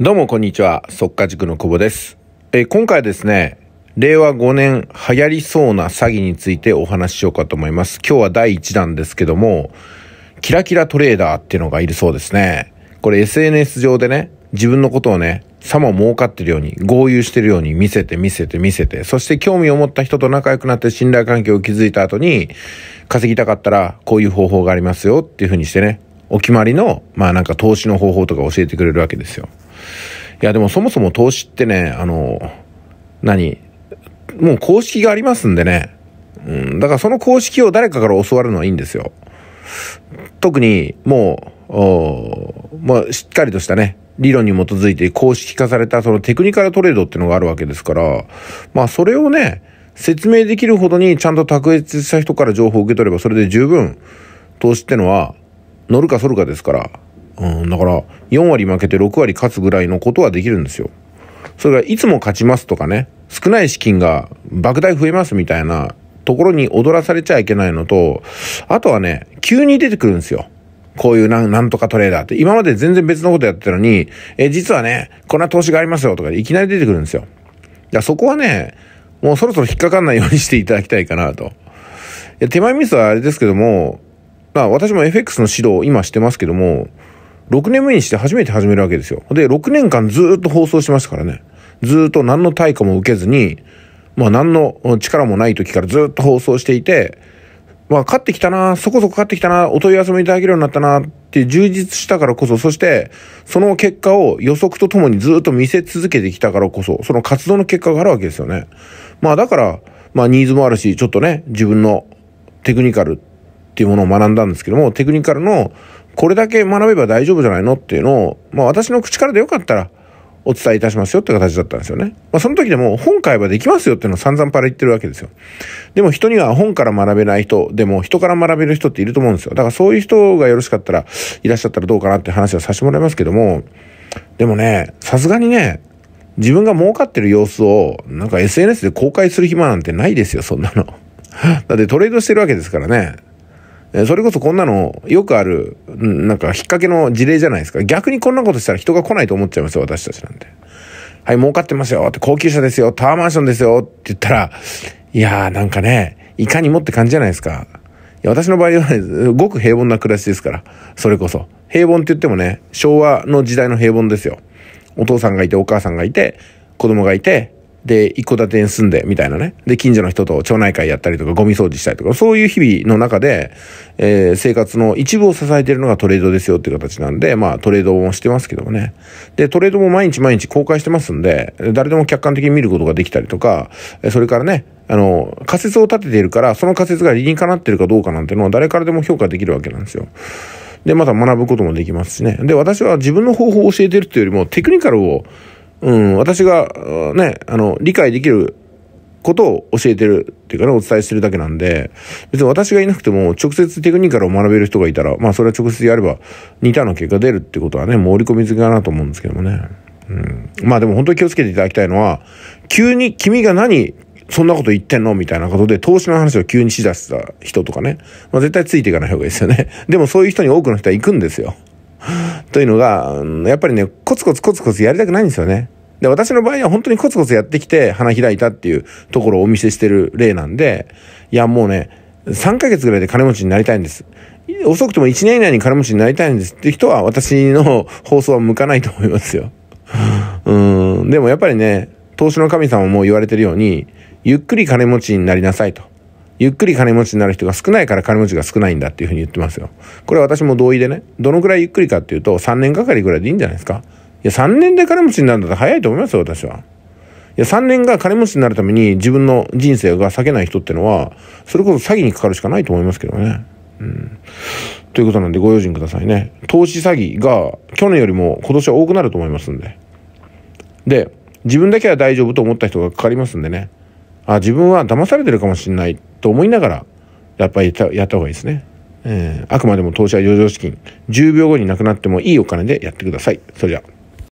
どうもこんにちは、即化塾の久保です。え今回ですね、令和5年流行りそうな詐欺についてお話ししようかと思います。今日は第1弾ですけども、キラキラトレーダーっていうのがいるそうですね。これ SNS 上でね、自分のことをね、さも儲かってるように、豪遊してるように見せて見せて見せて、そして興味を持った人と仲良くなって信頼関係を築いた後に、稼ぎたかったらこういう方法がありますよっていうふうにしてね、お決まりの、まあなんか投資の方法とか教えてくれるわけですよ。いや、でもそもそも投資ってね、あの、何もう公式がありますんでね。うん、だからその公式を誰かから教わるのはいいんですよ。特に、もう、おまあ、しっかりとしたね、理論に基づいて公式化されたそのテクニカルトレードっていうのがあるわけですから、まあそれをね、説明できるほどにちゃんと卓越した人から情報を受け取ればそれで十分投資ってのは乗るか反るかですから、うん、だから、4割負けて6割勝つぐらいのことはできるんですよ。それがいつも勝ちますとかね、少ない資金が莫大増えますみたいなところに踊らされちゃいけないのと、あとはね、急に出てくるんですよ。こういうなんとかトレーダーって。今まで全然別のことやってたのに、え、実はね、こんな投資がありますよとかいきなり出てくるんですよ。や、そこはね、もうそろそろ引っかかんないようにしていただきたいかなと。いや手前ミスはあれですけども、まあ私も FX の指導を今してますけども、6年目にして初めて始めるわけですよ。で、6年間ずっと放送しましたからね。ずっと何の対価も受けずに、まあ何の力もない時からずっと放送していて、まあ勝ってきたな、そこそこ勝ってきたな、お問い合わせもいただけるようになったなって充実したからこそ、そしてその結果を予測とともにずっと見せ続けてきたからこそ、その活動の結果があるわけですよね。まあだから、まあニーズもあるし、ちょっとね、自分のテクニカルっていうものを学んだんですけども、テクニカルのこれだけ学べば大丈夫じゃないのっていうのを、まあ私の口からでよかったらお伝えいたしますよって形だったんですよね。まあその時でも本買えばできますよっていうのを散々パラ言ってるわけですよ。でも人には本から学べない人、でも人から学べる人っていると思うんですよ。だからそういう人がよろしかったら、いらっしゃったらどうかなって話はさせてもらいますけども、でもね、さすがにね、自分が儲かってる様子を、なんか SNS で公開する暇なんてないですよ、そんなの。だってトレードしてるわけですからね。それこそこんなのよくある、なんか引っ掛けの事例じゃないですか。逆にこんなことしたら人が来ないと思っちゃいますよ、私たちなんて。はい、儲かってますよって、高級車ですよ、タワーマンションですよって言ったら、いやーなんかね、いかにもって感じじゃないですか。いや、私の場合は、ごく平凡な暮らしですから、それこそ。平凡って言ってもね、昭和の時代の平凡ですよ。お父さんがいて、お母さんがいて、子供がいて、で、一戸建てに住んで、みたいなね。で、近所の人と町内会やったりとか、ゴミ掃除したりとか、そういう日々の中で、えー、生活の一部を支えているのがトレードですよっていう形なんで、まあ、トレードもしてますけどもね。で、トレードも毎日毎日公開してますんで、誰でも客観的に見ることができたりとか、それからね、あの、仮説を立てているから、その仮説が理にかなってるかどうかなんてのは誰からでも評価できるわけなんですよ。で、また学ぶこともできますしね。で、私は自分の方法を教えてるっていうよりも、テクニカルをうん、私が、ね、あの、理解できることを教えてるっていうかね、お伝えしてるだけなんで、別に私がいなくても直接テクニカルを学べる人がいたら、まあそれは直接やれば似たような結果出るってことはね、もう織り込み済みかなと思うんですけどもね。うん。まあでも本当に気をつけていただきたいのは、急に君が何、そんなこと言ってんのみたいなことで投資の話を急にしだした人とかね。まあ絶対ついていかない方がいいですよね。でもそういう人に多くの人は行くんですよ。というのが、やっぱりね、コツコツコツコツやりたくないんですよね。で、私の場合は本当にコツコツやってきて花開いたっていうところをお見せしてる例なんで、いや、もうね、3ヶ月ぐらいで金持ちになりたいんです。遅くても1年以内に金持ちになりたいんですって人は私の放送は向かないと思いますよ。うん。でもやっぱりね、投資の神様も言われてるように、ゆっくり金持ちになりなさいと。ゆっくり金持ちになる人が少ないから金持ちが少ないんだっていうふうに言ってますよ。これ私も同意でね。どのくらいゆっくりかっていうと、3年がかりぐらいでいいんじゃないですか。いや、3年で金持ちになるんだったら早いと思いますよ、私は。いや、3年が金持ちになるために自分の人生が避けない人ってのは、それこそ詐欺にかかるしかないと思いますけどね。うん。ということなんでご用心くださいね。投資詐欺が去年よりも今年は多くなると思いますんで。で、自分だけは大丈夫と思った人がかかりますんでね。あ、自分は騙されてるかもしんない。と思いながらやっぱりやった方がいいですね。えー、あくまでも投資は余剰資金10秒後になくなってもいいお金でやってください。それじゃあ